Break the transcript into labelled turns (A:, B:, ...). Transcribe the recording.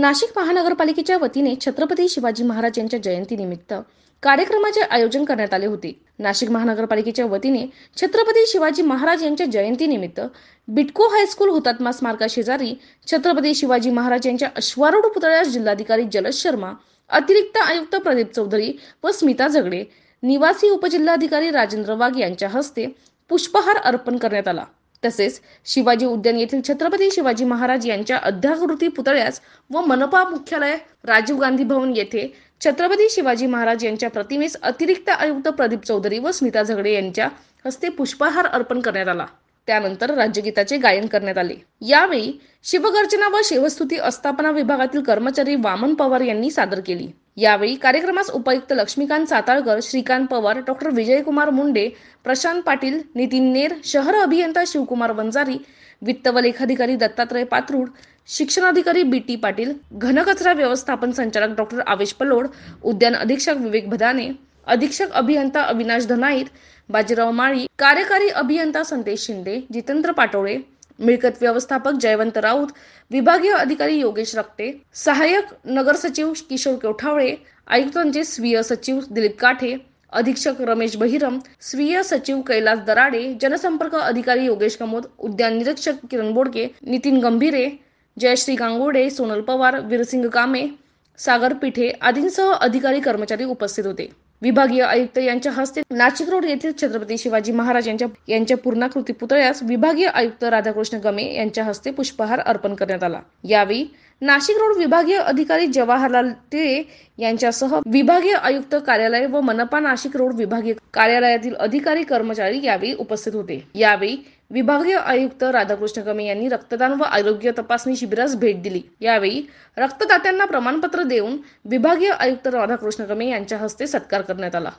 A: नाशिक महानगरपालिकेच्या वतीने छत्रपती शिवाजी महाराज यांच्या जयंतीनिमित्त कार्यक्रमाचे आयोजन करण्यात आले होते नाशिक महानगरपालिकेच्या वतीने छत्रपती शिवाजी महाराज यांच्या जयंतीनिमित्त बिटको हायस्कूल हुतात्मा स्मारकाशेजारी छत्रपती शिवाजी महाराज यांच्या अश्वारूढ पुतळ्यास जिल्हाधिकारी जलज शर्मा अतिरिक्त आयुक्त प्रदीप चौधरी व स्मिता झगडे निवासी उपजिल्हाधिकारी राजेंद्र वाघ यांच्या हस्ते पुष्पहार अर्पण करण्यात आला तसेच शिवाजी उद्यान येथील छत्रपती शिवाजी महाराज यांच्या अध्याकृती पुतळ्यास व मनपा मुख्यालय राजीव गांधी भवन येथे छत्रपती शिवाजी महाराज यांच्या प्रतिमेस अतिरिक्त आयुक्त प्रदीप चौधरी व स्मिता झगडे यांच्या हस्ते पुष्पहार अर्पण करण्यात आला त्यानंतर राज्यगीताचे गायन करण्यात आले यावेळी शिवगर्जना व शिवस्तुती अस्थापना विभागातील कर्मचारी वामन पवार यांनी सादर केली यावेळी कार्यक्रमास उपयुक्त लक्ष्मीकांत साताळकर श्रीकांत पवार डॉक्टर विजयकुमार मुंडे प्रशांत पाटील नितीन नेर शहर अभियंता शिवकुमार वंजारी वित्त व लेखाधिकारी दत्तात्रय पात्रूड शिक्षणाधिकारी बी टी पाटील घनकचरा व्यवस्थापन संचालक डॉक्टर आवेश पलोड उद्यान अधीक्षक विवेक भदाने अधीक्षक अभियंता अविनाश धनाईत बाजीराव माळी कार्यकारी अभियंता संतेश शिंदे जितेंद्र पाटोळे मिळकत व्यवस्थापक जयवंत राऊत विभागीय अधिकारी योगेश रक्ते सहाय्यक नगर सचिव किशोर केवठावळे आयुक्तांचे स्वीय सचिव दिलीप काठे अधीक्षक रमेश बहिरम स्वीय सचिव कैलास दराडे जनसंपर्क अधिकारी योगेश कमोद उद्यान निरीक्षक किरण बोडके नितीन गंभीरे जयश्री गांगोडे सोनल पवार वीरसिंग कामे सागर पिठे आदींसह अधिकारी कर्मचारी उपस्थित होते विभागीय आयुक्त यांच्या हस्ते नाशिक रोड येथील छत्रपती शिवाजी महाराज यांच्या यांच्या पूर्णाकृती पुतळ्यास विभागीय आयुक्त राधाकृष्ण गमे यांच्या हस्ते पुष्पहार अर्पण करण्यात आला यावेळी नाशिक रोड विभागीय अधिकारी जवाहरलाल टिळे यांच्यासह विभागीय आयुक्त कार्यालय व मनपा नाशिक रोड विभागीय कार्यालयातील अधिकारी कर्मचारी यावेळी उपस्थित होते यावेळी विभागीय आयुक्त राधाकृष्ण कमे यांनी रक्तदान व आरोग्य तपासणी शिबिरास भेट दिली यावेळी रक्तदात्यांना प्रमाणपत्र देऊन विभागीय आयुक्त राधाकृष्ण कमे यांच्या हस्ते सत्कार करण्यात आला